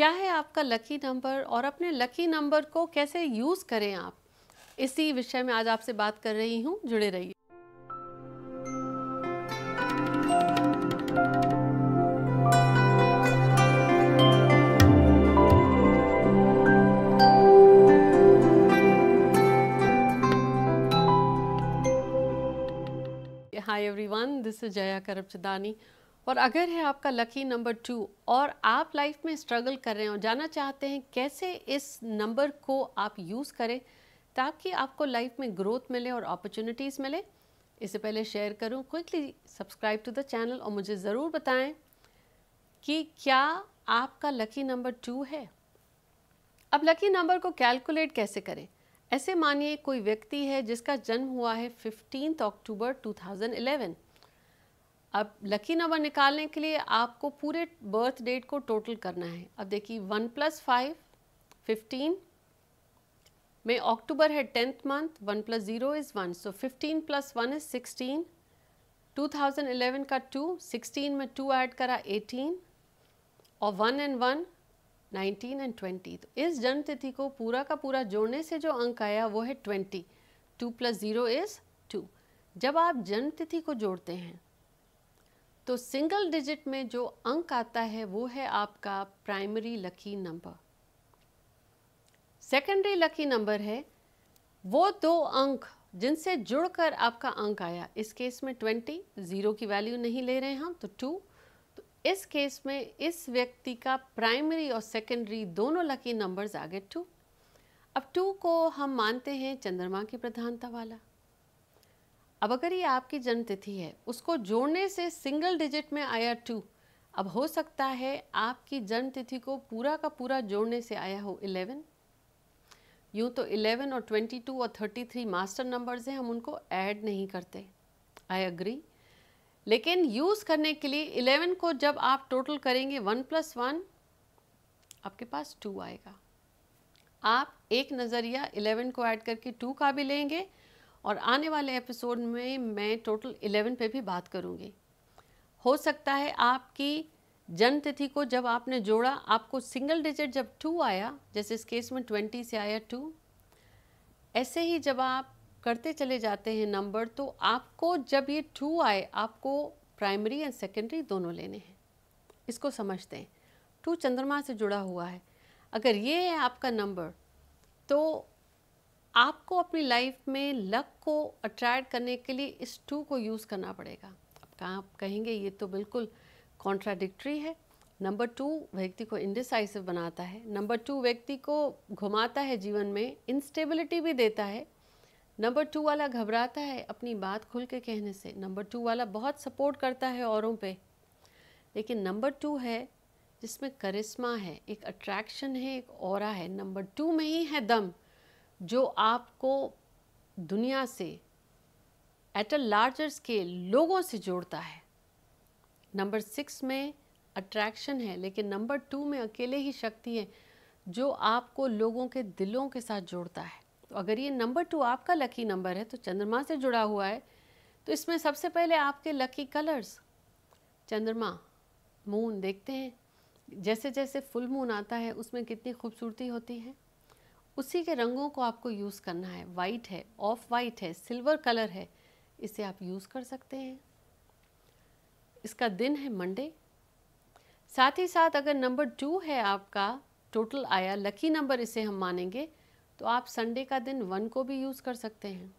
क्या है आपका लकी नंबर और अपने लकी नंबर को कैसे यूज़ करें आप इसी विषय में आज आपसे बात कर रही हूं जुड़े रहिए hi everyone this is Jaya करपचदानी और अगर है आपका लकी नंबर टू और आप लाइफ में स्ट्रगल कर रहे हैं और जानना चाहते हैं कैसे इस नंबर को आप यूज़ करें ताकि आपको लाइफ में ग्रोथ मिले और अपॉर्चुनिटीज़ मिले इससे पहले शेयर करूं quickly subscribe to the channel और मुझे ज़रूर बताएं कि क्या आपका लकी नंबर टू है अब लकी नंबर को कैलकुलेट कैसे करें ऐसे मानिए कोई व्यक्ति है जिसका जन्म हुआ है फिफ्टीन अक्टूबर टू अब लकी नंबर निकालने के लिए आपको पूरे बर्थ डेट को टोटल करना है अब देखिए वन प्लस फाइव फिफ्टीन में अक्टूबर है tenth month one plus zero is one so fifteen plus one is sixteen two thousand eleven का टू सिक्सटीन में टू ऐड करा एटीन और one and one nineteen and twenty तो इस जन्मतिथि को पूरा का पूरा जोड़ने से जो अंक आया वो है twenty two plus zero is two जब आप जन्मतिथि को जोड़ते हैं तो सिंगल डिजिट में जो अंक आता है वो है आपका primary lucky number secondary lucky number है वो दो अंक जिनसे जुड़कर आपका अंक आया इस केस में ट्वेंटी ज़ीरो की वैल्यू नहीं ले रहे हैं हम तो टू तो इस केस में इस व्यक्ति का प्राइमरी और सेकेंडरी दोनों लकी नंबर्स आगे टू अब टू को हम मानते हैं चंद्रमा की प्रधानता वाला अब अगर ये आपकी जन्म तिथि है उसको जोड़ने से सिंगल डिजिट में आया टू अब हो सकता है आपकी जन्म तिथि को पूरा का पूरा जोड़ने से आया हो इलेवन यूँ तो इलेवन और ट्वेंटी टू और थर्टी थ्री मास्टर नंबर्स हैं हम उनको ऐड नहीं करते आई अग्री लेकिन यूज़ करने के लिए इलेवन को जब आप टोटल करेंगे वन प्लस वन आपके पास टू आएगा आप एक नज़रिया इलेवन को ऐड करके टू का भी लेंगे और आने वाले एपिसोड में मैं टोटल इलेवन पे भी बात करूँगी हो सकता है आपकी जन्म तिथि को जब आपने जोड़ा आपको सिंगल डिजिट जब टू आया जैसे इस केस में ट्वेंटी से आया टू ऐसे ही जब आप करते चले जाते हैं नंबर तो आपको जब ये टू आए आपको प्राइमरी एंड सेकेंडरी दोनों लेने हैं इसको समझते हैं टू चंद्रमा से जुड़ा हुआ है अगर ये है आपका नंबर तो आपको अपनी लाइफ में लक को अट्रैक्ट करने के लिए इस टू को यूज़ करना पड़ेगा अब कहाँ आप कहेंगे ये तो बिल्कुल कॉन्ट्राडिक्ट्री है नंबर टू व्यक्ति को इंडिसाइसिव बनाता है नंबर टू व्यक्ति को घुमाता है जीवन में इंस्टेबिलिटी भी देता है नंबर टू वाला घबराता है अपनी बात खुल के कहने से नंबर टू वाला बहुत सपोर्ट करता है औरों पे लेकिन नंबर टू है जिसमें करिश्मा है एक अट्रैक्शन है एक और है नंबर टू में ही है दम जो आपको दुनिया से एट अ लार्जर स्केल लोगों से जोड़ता है नंबर सिक्स में अट्रैक्शन है लेकिन नंबर टू में अकेले ही शक्ति है जो आपको लोगों के दिलों के साथ जोड़ता है तो अगर ये नंबर टू आपका लकी नंबर है तो चंद्रमा से जुड़ा हुआ है तो इसमें सबसे पहले आपके लकी कलर्स चंद्रमा मून देखते हैं जैसे जैसे फुल मून आता है उसमें कितनी खूबसूरती होती है उसी के रंगों को आपको यूज़ करना है वाइट है ऑफ वाइट है सिल्वर कलर है इसे आप यूज़ कर सकते हैं इसका दिन है मंडे साथ ही साथ अगर नंबर टू है आपका टोटल आया लकी नंबर इसे हम मानेंगे तो आप संडे का दिन वन को भी यूज़ कर सकते हैं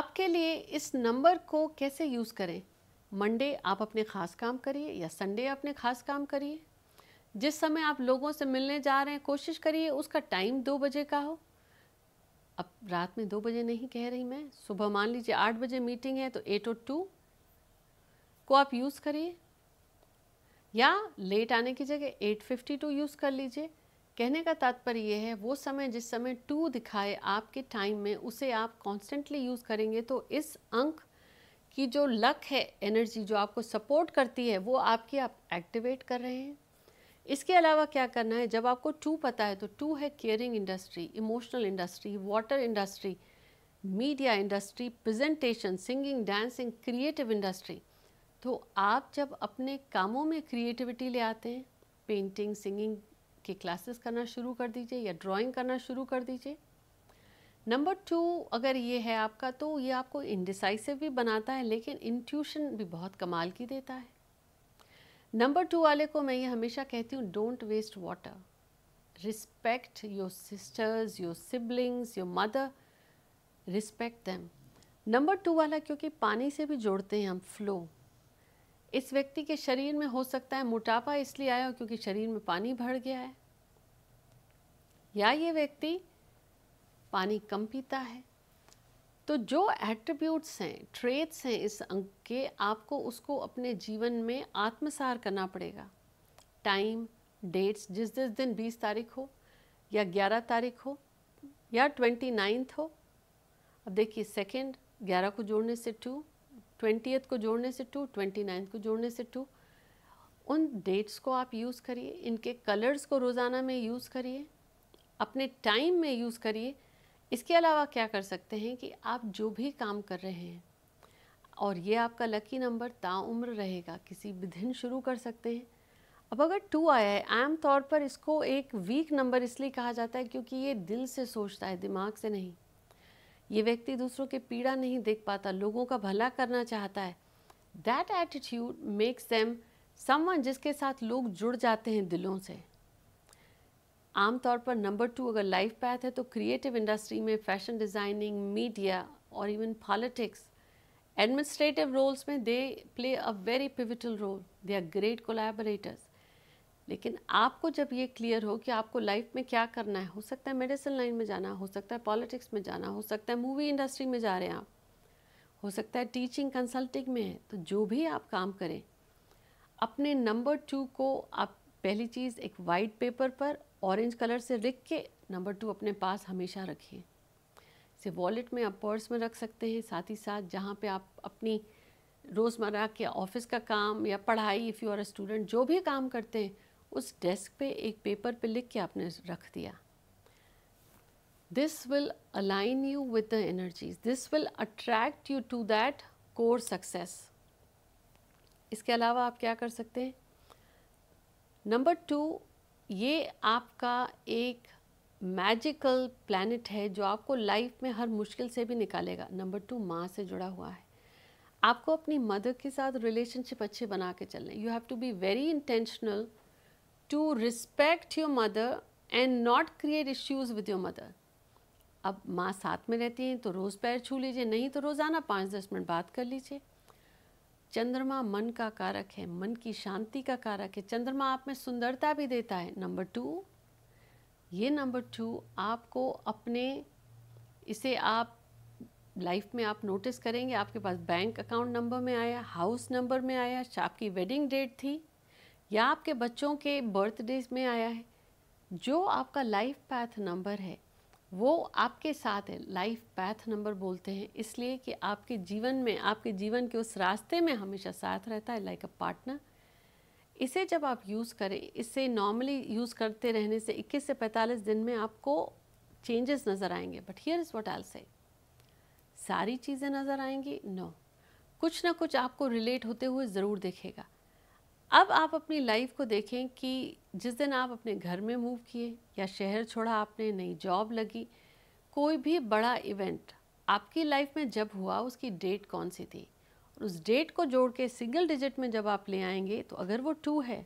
आपके लिए इस नंबर को कैसे यूज़ करें मंडे आप अपने ख़ास काम करिए या संडे अपने ख़ास काम करिए जिस समय आप लोगों से मिलने जा रहे हैं कोशिश करिए उसका टाइम दो बजे का हो अब रात में दो बजे नहीं कह रही मैं सुबह मान लीजिए आठ बजे मीटिंग है तो एट ओ टू को आप यूज़ करिए या लेट आने की जगह एट फिफ्टी टू यूज़ कर लीजिए कहने का तात्पर्य यह है वो समय जिस समय टू दिखाए आपके टाइम में उसे आप कॉन्स्टेंटली यूज़ करेंगे तो इस अंक की जो लक है एनर्जी जो आपको सपोर्ट करती है वो आपकी आप एक्टिवेट कर रहे हैं इसके अलावा क्या करना है जब आपको टू पता है तो टू है caring industry emotional industry water industry media industry presentation singing dancing creative industry तो आप जब अपने कामों में क्रिएटिविटी ले आते हैं पेंटिंग सिंगिंग की क्लासेस करना शुरू कर दीजिए या ड्राइंग करना शुरू कर दीजिए नंबर टू अगर ये है आपका तो ये आपको इनडिसाइसिव भी बनाता है लेकिन इंट्यूशन भी बहुत कमाल की देता है नंबर टू वाले को मैं ये हमेशा कहती हूँ don't waste water respect your sisters your siblings your mother respect them number two वाला क्योंकि पानी से भी जोड़ते हैं हम फ्लो इस व्यक्ति के शरीर में हो सकता है मोटापा इसलिए आया हो क्योंकि शरीर में पानी भर गया है या ये व्यक्ति पानी कम पीता है तो जो एट्रीब्यूट्स हैं ट्रेट्स हैं इस अंक के आपको उसको अपने जीवन में आत्मसार करना पड़ेगा टाइम डेट्स जिस जिस दिन 20 तारीख हो या 11 तारीख हो या ट्वेंटी नाइन्थ हो अब देखिए सेकेंड ग्यारह को जोड़ने से टू ट्वेंटी को जोड़ने से टू ट्वेंटी नाइन्थ को जोड़ने से टू उन डेट्स को आप यूज़ करिए इनके कलर्स को रोज़ाना में यूज़ करिए अपने टाइम में यूज़ करिए इसके अलावा क्या कर सकते हैं कि आप जो भी काम कर रहे हैं और ये आपका लकी नंबर ताउम्र रहेगा किसी भी दिन शुरू कर सकते हैं अब अगर टू आया है आम तौर पर इसको एक वीक नंबर इसलिए कहा जाता है क्योंकि ये दिल से सोचता है दिमाग से नहीं ये व्यक्ति दूसरों की पीड़ा नहीं देख पाता लोगों का भला करना चाहता है that attitude makes them someone जिसके साथ लोग जुड़ जाते हैं दिलों से आमतौर पर नंबर टू अगर लाइफ पैथ है तो क्रिएटिव इंडस्ट्री में फैशन डिज़ाइनिंग मीडिया और इवन पॉलिटिक्स एडमिनिस्ट्रेटिव रोल्स में they play a very pivotal role they are great collaborators लेकिन आपको जब ये क्लियर हो कि आपको लाइफ में क्या करना है हो सकता है मेडिसिन लाइन में जाना हो सकता है पॉलिटिक्स में जाना हो सकता है मूवी इंडस्ट्री में जा रहे हैं आप हो सकता है टीचिंग कंसल्टिंग में है तो जो भी आप काम करें अपने नंबर टू को आप पहली चीज़ एक वाइट पेपर पर ऑरेंज कलर से लिख के नंबर टू अपने पास हमेशा रखें इसे वॉलेट में आप पर्स में रख सकते हैं साथ ही साथ जहाँ पे आप अपनी रोज़मर्रा के ऑफिस का काम या पढ़ाई if you are a student जो भी काम करते हैं उस डेस्क पे एक पेपर पे लिख के आपने रख दिया this will align you with the energies this will attract you to that core success इसके अलावा आप क्या कर सकते हैं नंबर टू ये आपका एक मैजिकल प्लानट है जो आपको लाइफ में हर मुश्किल से भी निकालेगा नंबर टू माँ से जुड़ा हुआ है आपको अपनी मदर के साथ रिलेशनशिप अच्छे बना के चलना you have to be very intentional to respect your mother and not create issues with your mother अब माँ साथ में रहती हैं तो रोज़ पैर छू लीजिए नहीं तो रोज़ाना पाँच दस मिनट बात कर लीजिए चंद्रमा मन का कारक है मन की शांति का कारक है चंद्रमा आप में सुंदरता भी देता है नंबर टू ये नंबर टू आपको अपने इसे आप लाइफ में आप नोटिस करेंगे आपके पास बैंक अकाउंट नंबर में आया हाउस नंबर में आया आपकी वेडिंग डेट थी या आपके बच्चों के बर्थडे में आया है जो आपका लाइफ पैथ नंबर है वो आपके साथ है लाइफ पैथ नंबर बोलते हैं इसलिए कि आपके जीवन में आपके जीवन के उस रास्ते में हमेशा साथ रहता है लाइक अ पार्टनर इसे जब आप यूज़ करें इसे नॉर्मली यूज़ करते रहने से 21 से 45 दिन में आपको चेंजेस नज़र आएंगे but here is what all से सारी चीज़ें नज़र आएंगी नो no. कुछ ना कुछ आपको रिलेट होते हुए ज़रूर देखेगा अब आप अपनी लाइफ को देखें कि जिस दिन आप अपने घर में मूव किए या शहर छोड़ा आपने नई जॉब लगी कोई भी बड़ा इवेंट आपकी लाइफ में जब हुआ उसकी डेट कौन सी थी और उस डेट को जोड़ के सिंगल डिजिट में जब आप ले आएंगे तो अगर वो टू है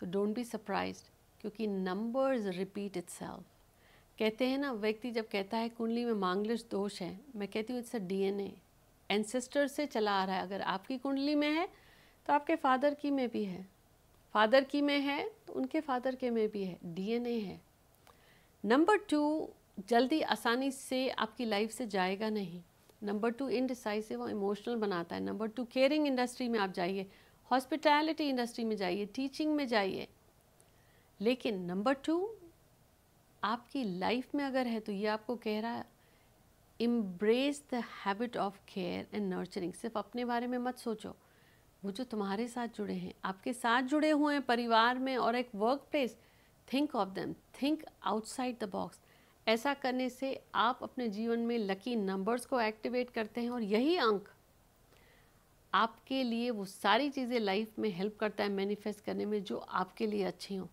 तो डोंट बी सरप्राइज क्योंकि नंबर्स रिपीट इट कहते हैं ना व्यक्ति जब कहता है कुंडली में मांगलिश दोष है मैं कहती हूँ इट्स अ डीएनए एनसेस्टर से चला आ रहा है अगर आपकी कुंडली में है तो आपके फादर की में भी है फादर की में है तो उनके फादर के में भी है डीएनए है नंबर टू जल्दी आसानी से आपकी लाइफ से जाएगा नहीं नंबर टू इनडिसाइसिव और इमोशनल बनाता है नंबर टू केयरिंग इंडस्ट्री में आप जाइए हॉस्पिटैलिटी इंडस्ट्री में जाइए टीचिंग में जाइए लेकिन नंबर टू आपकी लाइफ में अगर है तो ये आपको कह रहा है embrace the habit of care and nurturing सिर्फ अपने बारे में मत सोचो वो जो तुम्हारे साथ जुड़े हैं आपके साथ जुड़े हुए हैं परिवार में और एक work place think of them think outside the box ऐसा करने से आप अपने जीवन में लकी नंबर्स को एक्टिवेट करते हैं और यही अंक आपके लिए वो सारी चीज़ें लाइफ में हेल्प करता है मैनिफेस्ट करने में जो आपके लिए अच्छी हों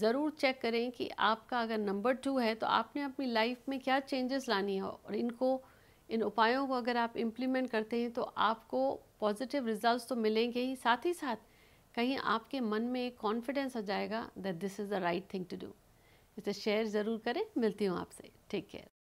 ज़रूर चेक करें कि आपका अगर नंबर टू है तो आपने अपनी लाइफ में क्या चेंजेस लानी है और इनको इन उपायों को अगर आप इम्प्लीमेंट करते हैं तो आपको पॉजिटिव रिजल्ट्स तो मिलेंगे ही साथ ही साथ कहीं आपके मन में एक कॉन्फिडेंस हो जाएगा that this is the right thing to do इसे शेयर ज़रूर करें मिलती हूँ आपसे टेक केयर